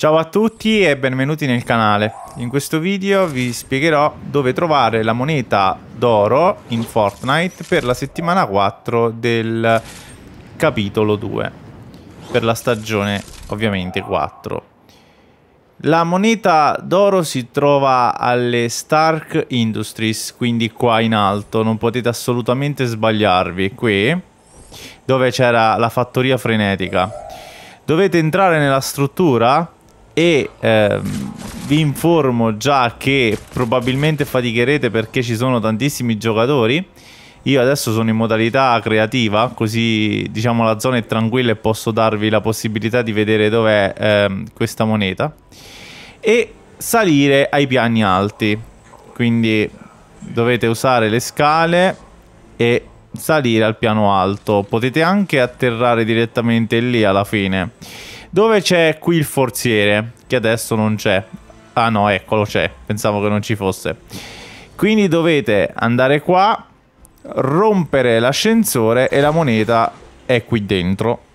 Ciao a tutti e benvenuti nel canale. In questo video vi spiegherò dove trovare la moneta d'oro in Fortnite per la settimana 4 del capitolo 2, per la stagione ovviamente 4. La moneta d'oro si trova alle Stark Industries, quindi qua in alto, non potete assolutamente sbagliarvi, qui dove c'era la fattoria frenetica. Dovete entrare nella struttura e ehm, vi informo già che probabilmente faticherete perché ci sono tantissimi giocatori. Io adesso sono in modalità creativa, così diciamo la zona è tranquilla e posso darvi la possibilità di vedere dov'è ehm, questa moneta e salire ai piani alti. Quindi dovete usare le scale e salire al piano alto. Potete anche atterrare direttamente lì alla fine. Dove c'è qui il forziere? Che adesso non c'è. Ah no, eccolo c'è. Pensavo che non ci fosse. Quindi dovete andare qua, rompere l'ascensore e la moneta è qui dentro.